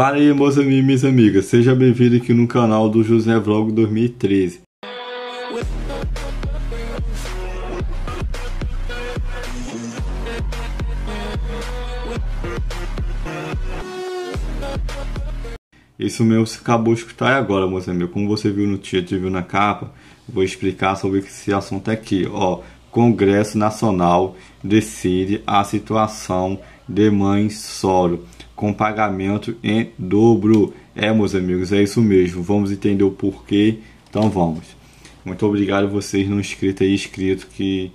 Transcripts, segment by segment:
Fala aí, meus amigos e minhas amigas, seja bem-vindo aqui no canal do José Vlog 2013. Isso meu você acabou de escutar agora, meus amigos. Como você viu no título na capa, vou explicar sobre esse assunto aqui, ó. Congresso Nacional decide a situação de mães solo com pagamento em dobro. É, meus amigos, é isso mesmo. Vamos entender o porquê. Então vamos. Muito obrigado vocês não inscrito e inscrito que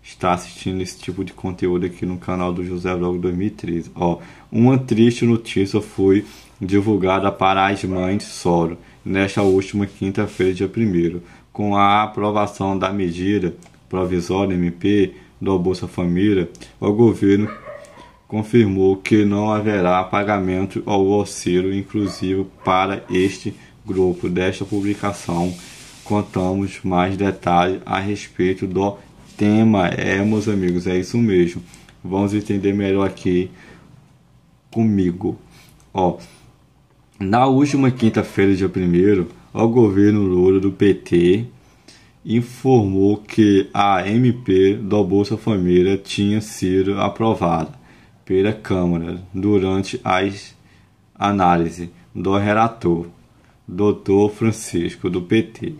está assistindo esse tipo de conteúdo aqui no canal do José logo 2013. Ó, uma triste notícia foi divulgada para as mães solo nesta última quinta-feira, dia 1 com a aprovação da medida provisória MP do Bolsa Família, o governo confirmou que não haverá pagamento ao auxílio inclusivo para este grupo. Desta publicação contamos mais detalhes a respeito do tema. É, meus amigos, é isso mesmo. Vamos entender melhor aqui comigo. Ó, na última quinta-feira, dia 1 o governo Lula do PT informou que a MP do Bolsa Família tinha sido aprovada pela Câmara durante as análises do relator, Dr. Francisco do PT.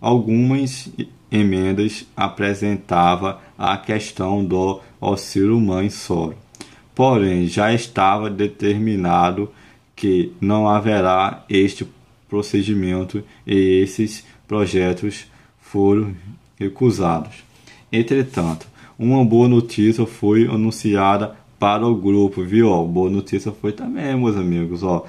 Algumas emendas apresentava a questão do auxílio mãe solo. Porém, já estava determinado que não haverá este procedimento e esses projetos foram recusados. Entretanto, uma boa notícia foi anunciada para o grupo, viu? Ó, boa notícia foi também, meus amigos, ó.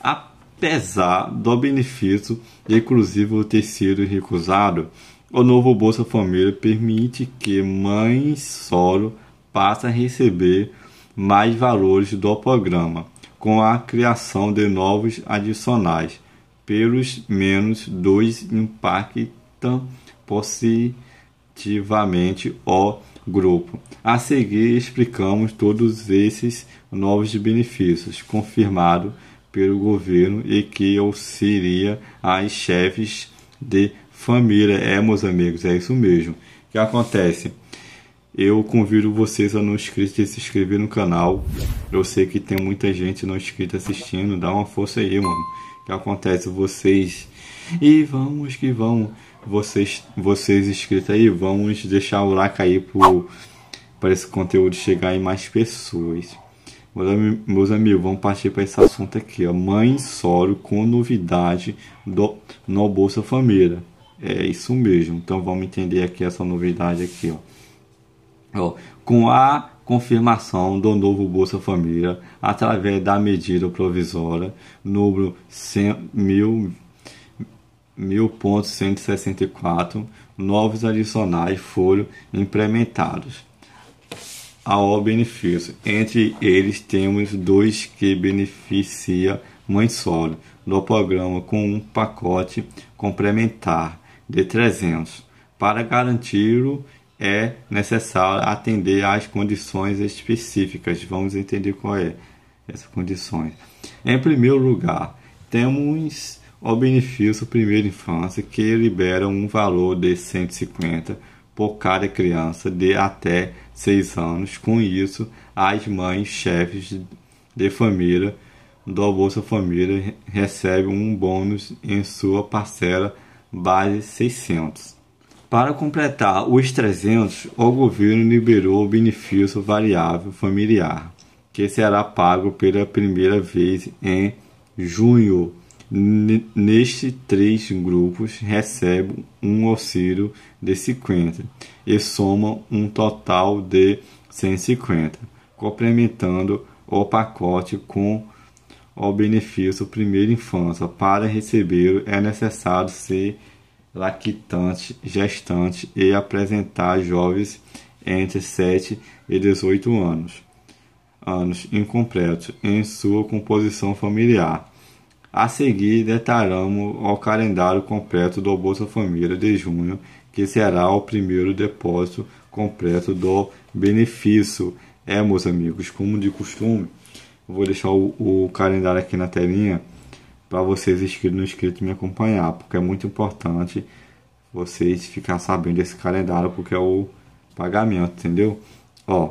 Apesar do benefício inclusive ter sido recusado, o novo Bolsa Família permite que mães solo passe a receber mais valores do programa, com a criação de novos adicionais, pelos menos dois impactam positivamente o grupo. A seguir, explicamos todos esses novos benefícios confirmados pelo governo e que auxilia as chefes de família. É, meus amigos, é isso mesmo. O que acontece? Eu convido vocês a não inscrever se inscrever no canal. Eu sei que tem muita gente não inscrita assistindo. Dá uma força aí, mano. O que acontece? Vocês. E vamos que vamos vocês, vocês inscritos aí. Vamos deixar o like aí para esse conteúdo chegar em mais pessoas. Meus amigos, vamos partir para esse assunto aqui. Ó. Mãe solo com novidade do, no Bolsa Família. É isso mesmo. Então vamos entender aqui essa novidade aqui. Ó. ó com a confirmação do novo Bolsa Família através da medida provisória número 100 mil 1.164 novos adicionais foram implementados ao benefício. Entre eles temos dois que beneficia mãe solo no programa com um pacote complementar de 300. Para garanti-lo é necessário atender às condições específicas. Vamos entender qual é essas condições. Em primeiro lugar, temos o benefício primeira infância, que libera um valor de 150 por cada criança de até 6 anos. Com isso, as mães chefes de família do Bolsa Família recebem um bônus em sua parcela base 600. Para completar os 300, o governo liberou o benefício variável familiar, que será pago pela primeira vez em junho Nestes três grupos recebem um auxílio de 50 e somam um total de 150, complementando o pacote com o benefício primeira infância. Para recebê-lo é necessário ser lactante, gestante e apresentar jovens entre 7 e 18 anos, anos incompletos em sua composição familiar a seguir, detalhamos o calendário completo do Bolsa Família de junho, que será o primeiro depósito completo do benefício. É, meus amigos, como de costume, vou deixar o, o calendário aqui na telinha para vocês inscritos no inscrito me acompanhar, porque é muito importante vocês ficar sabendo desse calendário, porque é o pagamento, entendeu? Ó,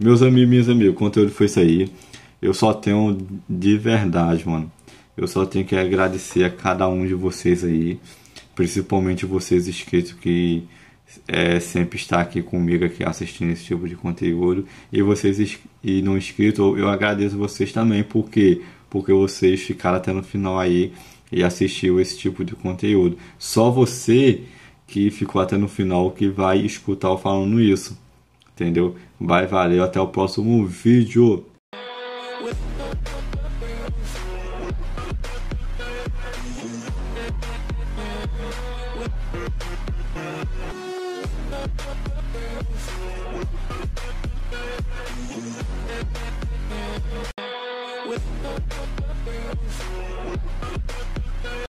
Meus amigos, minhas amigas, o conteúdo foi isso aí. Eu só tenho de verdade, mano. Eu só tenho que agradecer a cada um de vocês aí, principalmente vocês inscritos que é, sempre está aqui comigo aqui assistindo esse tipo de conteúdo e vocês e não inscritos, eu agradeço vocês também porque porque vocês ficaram até no final aí e assistiu esse tipo de conteúdo. Só você que ficou até no final que vai escutar eu falando isso entendeu? Vai, valeu, até o próximo vídeo.